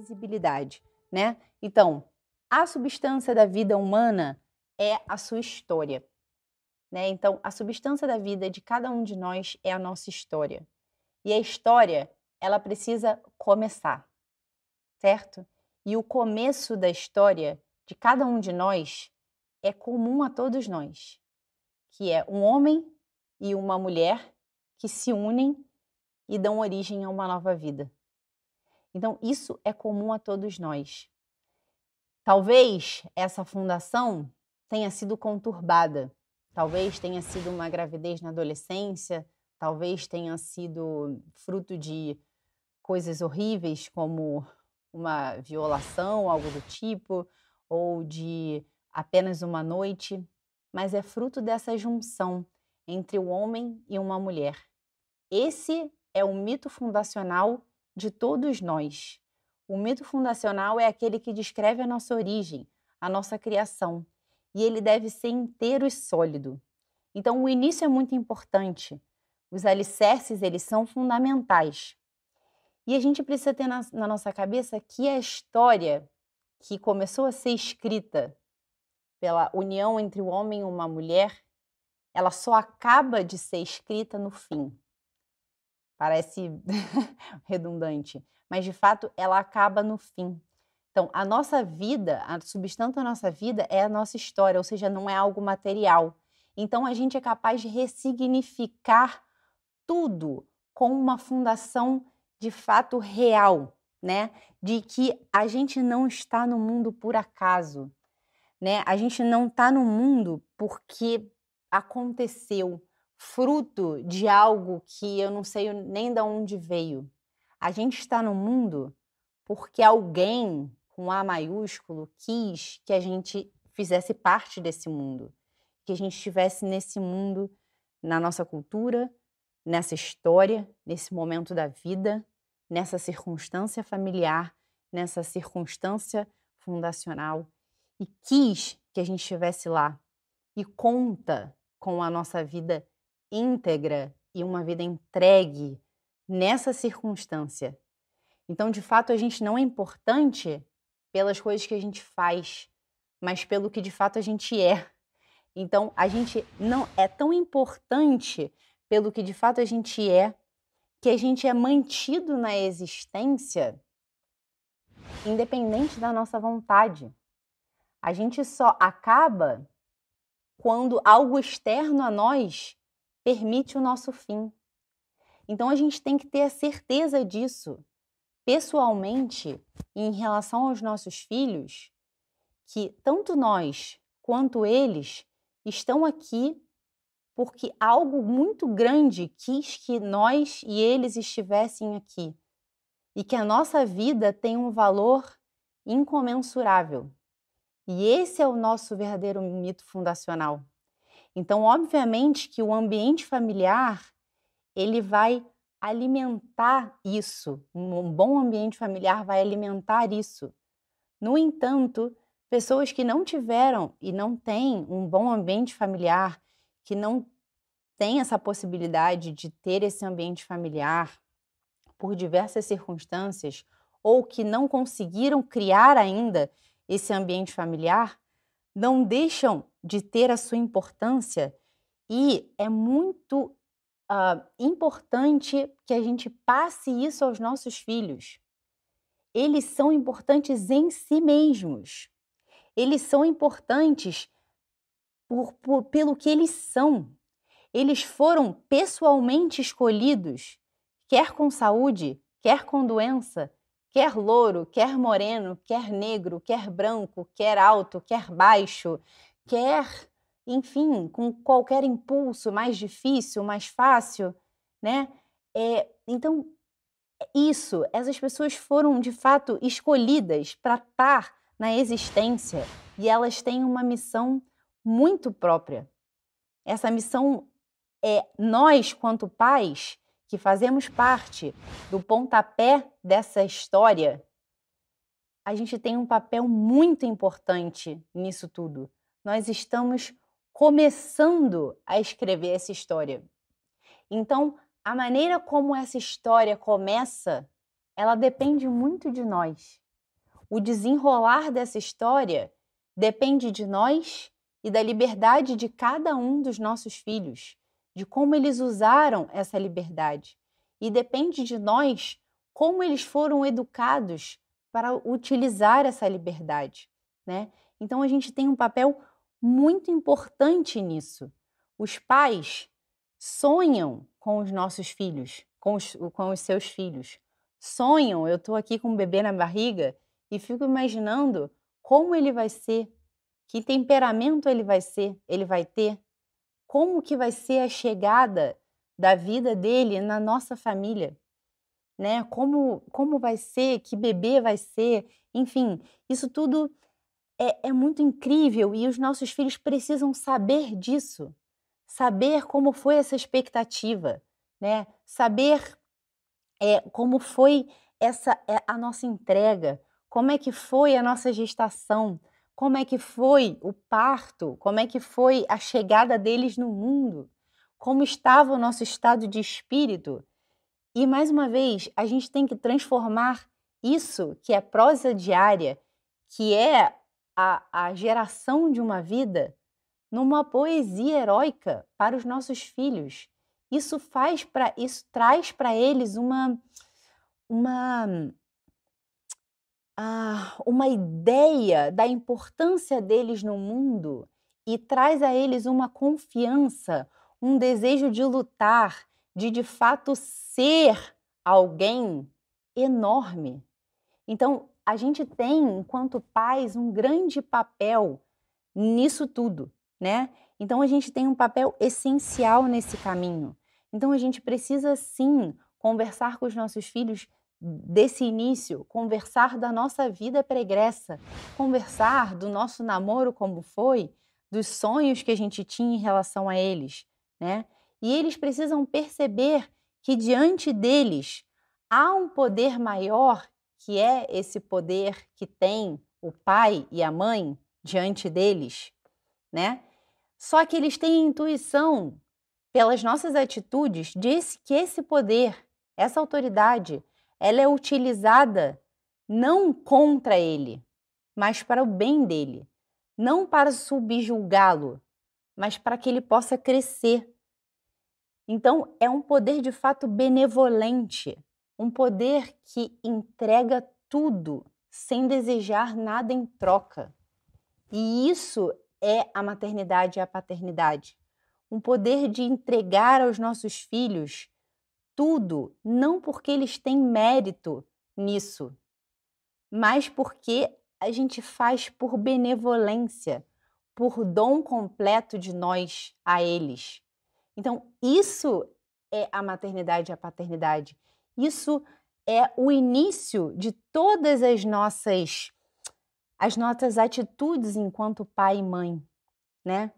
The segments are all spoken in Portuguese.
visibilidade, né? Então, a substância da vida humana é a sua história, né? Então, a substância da vida de cada um de nós é a nossa história. E a história, ela precisa começar, certo? E o começo da história de cada um de nós é comum a todos nós, que é um homem e uma mulher que se unem e dão origem a uma nova vida. Então, isso é comum a todos nós. Talvez essa fundação tenha sido conturbada, talvez tenha sido uma gravidez na adolescência, talvez tenha sido fruto de coisas horríveis como uma violação, algo do tipo, ou de apenas uma noite, mas é fruto dessa junção entre o homem e uma mulher. Esse é o mito fundacional de todos nós. O mito fundacional é aquele que descreve a nossa origem, a nossa criação, e ele deve ser inteiro e sólido. Então, o início é muito importante. Os alicerces, eles são fundamentais. E a gente precisa ter na, na nossa cabeça que a história que começou a ser escrita pela união entre o homem e uma mulher, ela só acaba de ser escrita no fim. Parece redundante, mas de fato ela acaba no fim. Então, a nossa vida, a substância da nossa vida é a nossa história, ou seja, não é algo material. Então, a gente é capaz de ressignificar tudo com uma fundação de fato real, né? De que a gente não está no mundo por acaso, né? A gente não está no mundo porque aconteceu fruto de algo que eu não sei nem de onde veio. A gente está no mundo porque alguém com A maiúsculo quis que a gente fizesse parte desse mundo, que a gente estivesse nesse mundo, na nossa cultura, nessa história, nesse momento da vida, nessa circunstância familiar, nessa circunstância fundacional e quis que a gente estivesse lá e conta com a nossa vida íntegra e uma vida entregue nessa circunstância. Então, de fato, a gente não é importante pelas coisas que a gente faz, mas pelo que de fato a gente é. Então, a gente não é tão importante pelo que de fato a gente é, que a gente é mantido na existência independente da nossa vontade. A gente só acaba quando algo externo a nós permite o nosso fim. Então a gente tem que ter a certeza disso, pessoalmente, em relação aos nossos filhos, que tanto nós quanto eles estão aqui porque algo muito grande quis que nós e eles estivessem aqui e que a nossa vida tem um valor incomensurável. E esse é o nosso verdadeiro mito fundacional. Então, obviamente que o ambiente familiar, ele vai alimentar isso. Um bom ambiente familiar vai alimentar isso. No entanto, pessoas que não tiveram e não têm um bom ambiente familiar, que não têm essa possibilidade de ter esse ambiente familiar por diversas circunstâncias, ou que não conseguiram criar ainda esse ambiente familiar, não deixam de ter a sua importância e é muito uh, importante que a gente passe isso aos nossos filhos. Eles são importantes em si mesmos. Eles são importantes por, por, pelo que eles são. Eles foram pessoalmente escolhidos, quer com saúde, quer com doença, quer louro, quer moreno, quer negro, quer branco, quer alto, quer baixo, qualquer, enfim, com qualquer impulso mais difícil, mais fácil, né? É, então, isso, essas pessoas foram de fato escolhidas para estar na existência e elas têm uma missão muito própria. Essa missão é nós, quanto pais, que fazemos parte do pontapé dessa história, a gente tem um papel muito importante nisso tudo nós estamos começando a escrever essa história. Então, a maneira como essa história começa, ela depende muito de nós. O desenrolar dessa história depende de nós e da liberdade de cada um dos nossos filhos, de como eles usaram essa liberdade. E depende de nós como eles foram educados para utilizar essa liberdade, né? Então a gente tem um papel muito importante nisso. Os pais sonham com os nossos filhos, com os, com os seus filhos. Sonham, eu estou aqui com um bebê na barriga e fico imaginando como ele vai ser, que temperamento ele vai ser, ele vai ter, como que vai ser a chegada da vida dele na nossa família, né? Como como vai ser, que bebê vai ser, enfim, isso tudo é, é muito incrível e os nossos filhos precisam saber disso, saber como foi essa expectativa, né? Saber é, como foi essa é, a nossa entrega, como é que foi a nossa gestação, como é que foi o parto, como é que foi a chegada deles no mundo, como estava o nosso estado de espírito. E mais uma vez, a gente tem que transformar isso, que é prosa diária, que é a, a geração de uma vida numa poesia heróica para os nossos filhos. Isso faz para isso traz para eles uma uma ah, uma ideia da importância deles no mundo e traz a eles uma confiança, um desejo de lutar, de de fato ser alguém enorme. Então, a gente tem, enquanto pais, um grande papel nisso tudo, né? Então, a gente tem um papel essencial nesse caminho. Então, a gente precisa sim conversar com os nossos filhos desse início, conversar da nossa vida pregressa, conversar do nosso namoro como foi, dos sonhos que a gente tinha em relação a eles, né? E eles precisam perceber que diante deles há um poder maior que é esse poder que tem o pai e a mãe diante deles, né? Só que eles têm intuição pelas nossas atitudes diz que esse poder, essa autoridade, ela é utilizada não contra ele, mas para o bem dele, não para subjulgá-lo, mas para que ele possa crescer. Então, é um poder de fato benevolente, um poder que entrega tudo sem desejar nada em troca. E isso é a maternidade e a paternidade. Um poder de entregar aos nossos filhos tudo, não porque eles têm mérito nisso, mas porque a gente faz por benevolência, por dom completo de nós a eles. Então, isso é a maternidade e a paternidade. Isso é o início de todas as nossas as nossas atitudes enquanto pai e mãe, né?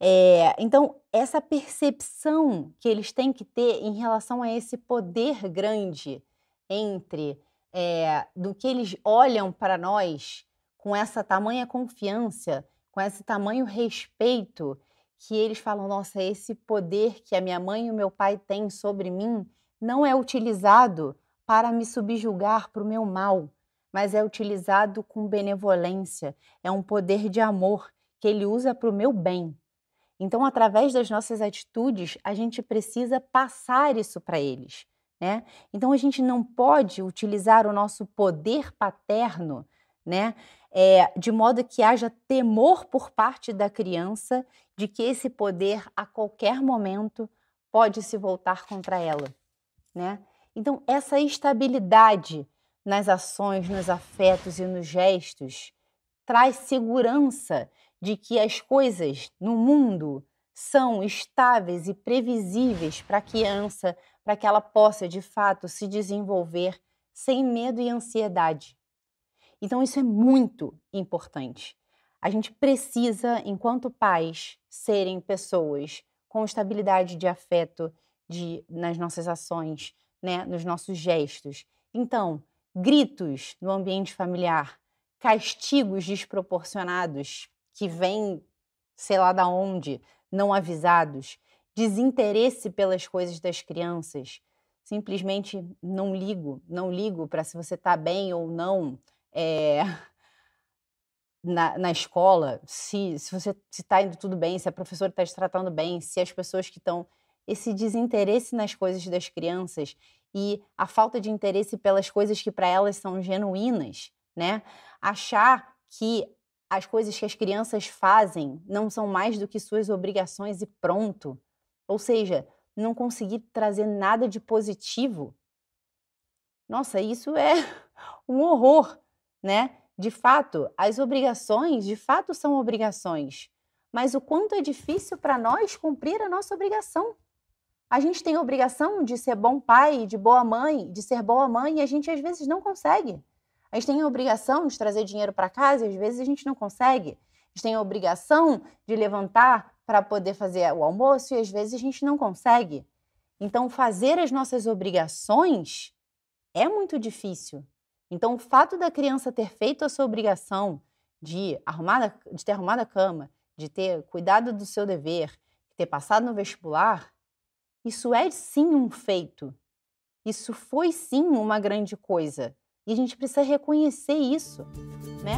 É, então, essa percepção que eles têm que ter em relação a esse poder grande entre é, do que eles olham para nós com essa tamanha confiança, com esse tamanho respeito, que eles falam: nossa, esse poder que a minha mãe e o meu pai têm sobre mim não é utilizado para me subjugar para o meu mal, mas é utilizado com benevolência, é um poder de amor que ele usa para o meu bem. Então, através das nossas atitudes, a gente precisa passar isso para eles. Né? Então, a gente não pode utilizar o nosso poder paterno né? É, de modo que haja temor por parte da criança de que esse poder, a qualquer momento, pode se voltar contra ela né? Então, essa estabilidade nas ações, nos afetos e nos gestos traz segurança de que as coisas no mundo são estáveis e previsíveis para a criança, para que ela possa de fato se desenvolver sem medo e ansiedade. Então, isso é muito importante. A gente precisa, enquanto pais, serem pessoas com estabilidade de afeto, de, nas nossas ações, né, nos nossos gestos. Então, gritos no ambiente familiar, castigos desproporcionados que vêm, sei lá da onde, não avisados, desinteresse pelas coisas das crianças, simplesmente não ligo, não ligo para se você está bem ou não é, na, na escola, se, se você está indo tudo bem, se a professora está te tratando bem, se as pessoas que estão esse desinteresse nas coisas das crianças e a falta de interesse pelas coisas que para elas são genuínas, né? Achar que as coisas que as crianças fazem não são mais do que suas obrigações e pronto. Ou seja, não conseguir trazer nada de positivo. Nossa, isso é um horror, né? De fato, as obrigações, de fato, são obrigações. Mas o quanto é difícil para nós cumprir a nossa obrigação. A gente tem a obrigação de ser bom pai, de boa mãe, de ser boa mãe, e a gente às vezes não consegue. A gente tem a obrigação de trazer dinheiro para casa e às vezes a gente não consegue. A gente tem a obrigação de levantar para poder fazer o almoço e às vezes a gente não consegue. Então, fazer as nossas obrigações é muito difícil. Então, o fato da criança ter feito a sua obrigação de, arrumar, de ter arrumado a cama, de ter cuidado do seu dever, ter passado no vestibular, isso é sim um feito. Isso foi sim uma grande coisa. E a gente precisa reconhecer isso, né?